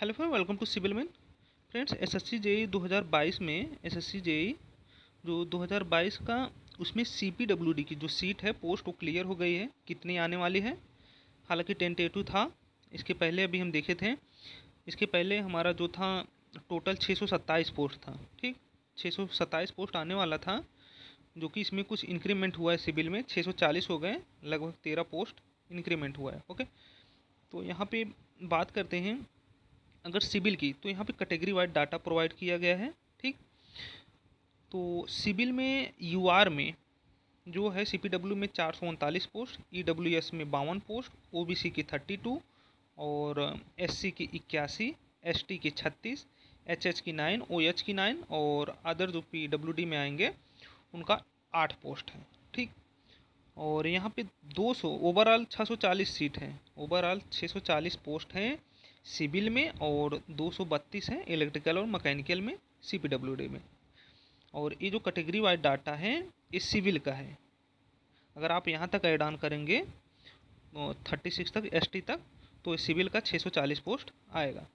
hello friend welcome to civil man friends SSC JE 2022 में SSC JE e जो 2022 का उसमें सीपीडब्ल्यूडी की जो सीट है पोस्ट वो क्लियर हो गई है कितनी आने वाली है हालांकि टेंटेटिव था इसके पहले अभी हम देखे थे इसके पहले हमारा जो था टोटल सत्ताईस पोस्ट था ठीक सत्ताईस पोस्ट आने वाला था जो कि इसमें कुछ इंक्रीमेंट हुआ है सिविल में चालीस हो गए लगभग तेरह पोस्ट इंक्रीमेंट हुआ है ओके तो यहाँ पे बात करते हैं अगर सिविल की तो यहाँ पे कैटेगरी वाइज डाटा प्रोवाइड किया गया है ठीक तो सिविल में यू में जो है सी में चार सौ उनतालीस पोस्ट ई e में बावन पोस्ट ओ की थर्टी टू और एस की इक्यासी एस की छत्तीस एच एच की नाइन ओ एच की नाइन और अदर जो पी डब्ल्यू डी में आएंगे उनका आठ पोस्ट है ठीक और यहाँ पे सौ ओवरऑल छः सौ चालीस सीट हैं ओवरऑल छः सौ चालीस पोस्ट हैं सिविल में और 232 है इलेक्ट्रिकल और मकैनिकल में सी में और ये जो कैटेगरी वाइज डाटा है ये सिविल का है अगर आप यहाँ तक एड ऑन करेंगे थर्टी सिक्स तक एसटी तक तो सिविल का 640 पोस्ट आएगा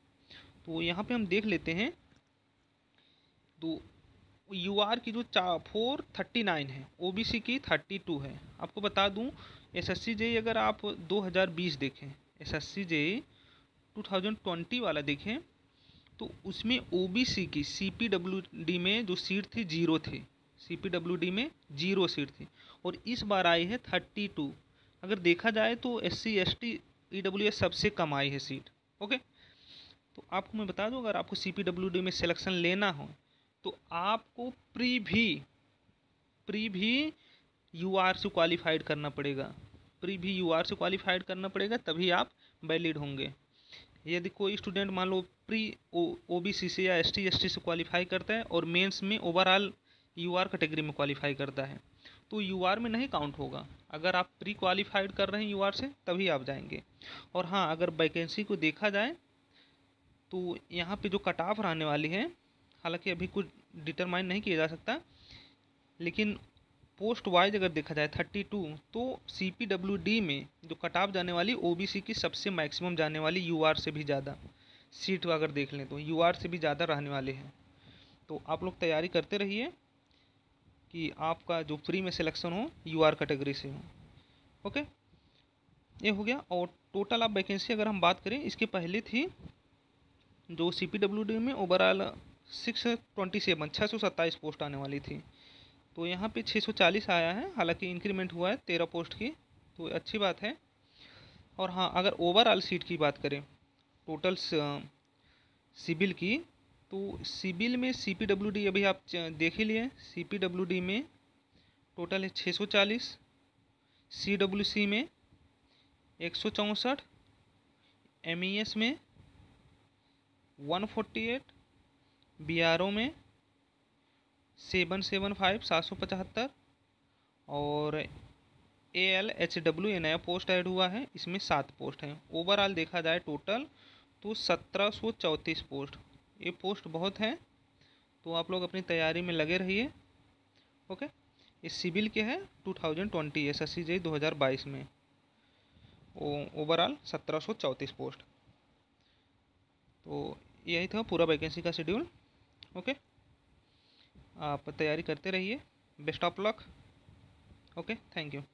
तो यहाँ पे हम देख लेते हैं तो यू आर की जो चा फोर थर्टी नाइन है ओ बी सी की थर्टी टू है आपको बता दूँ एस एस सी जे अगर आप 2020 देखें एस एस सी जे 2020 वाला देखें तो उसमें ओबीसी की सीपीडब्ल्यूडी में जो सीट थी जीरो थी सीपीडब्ल्यूडी में जीरो सीट थी और इस बार आई है थर्टी टू अगर देखा जाए तो S C S T E W S सबसे कम आई है सीट ओके तो आपको मैं बता दूं अगर आपको सी पी डब्ल्यू डी में सिलेक्शन लेना हो तो आपको प्री भी प्री भी यू आर से क्वालिफाइड करना पड़ेगा प्री भी यू आर से क्वालिफाइड करना पड़ेगा तभी आप वैलिड होंगे यदि कोई स्टूडेंट मान लो प्री ओ बी सी से या एस टी एस टी से क्वालिफाई करता है और मेंस में ओवरऑल यू आर कैटेगरी में क्वालिफाई करता है तो यू आर में नहीं काउंट होगा अगर आप प्री क्वालिफाइड कर रहे हैं यू आर से तभी आप जाएंगे और हाँ अगर वैकेंसी को देखा जाए तो यहाँ पे जो कट ऑफ रहने वाली है हालांकि अभी कुछ डिटरमाइन नहीं किया जा सकता लेकिन पोस्ट वाइज अगर देखा जाए 32 तो सी में जो कटाव जाने वाली ओबीसी की सबसे मैक्सिमम जाने वाली यूआर से भी ज़्यादा सीट अगर देख लें तो यूआर से भी ज़्यादा रहने वाले हैं तो आप लोग तैयारी करते रहिए कि आपका जो फ्री में सिलेक्शन हो यूआर कैटेगरी से हो ओके ये हो गया और टोटल आप वैकेंसी अगर हम बात करें इसके पहले थी जो सी में ओवरऑल सिक्स ट्वेंटी सेवन छः सौ सत्ताईस पोस्ट आने वाली थी तो यहाँ पे 640 आया है हालांकि इंक्रीमेंट हुआ है तेरह पोस्ट की तो अच्छी बात है और हाँ अगर ओवरऑल सीट की बात करें टोटल सिविल की तो सिविल में सी पी डी अभी आप देख ही लिए सी पी डी में टोटल है छः सौ चालीस सी डब्ल्यू सी में एक सौ चौंसठ एम ई एस में one forty eight B R O में सेवन सेवन फाइव सात सौ पचहत्तर और ए एल एच डब्ल्यू ये नया पोस्ट ऐड हुआ है इसमें सात पोस्ट हैं ओवरऑल देखा जाए टोटल तो सत्रह सौ चौंतीस पोस्ट ये पोस्ट बहुत हैं तो आप लोग अपनी तैयारी में लगे रहिए ओके ये सिविल के हैं two thousand twenty S S C J दो हज़ार बाईस में ओवरऑल सत्रह सौ चौंतीस पोस्ट तो यही था पूरा वैकेंसी का शेड्यूल ओके आप तैयारी करते रहिए best of luck okay thank you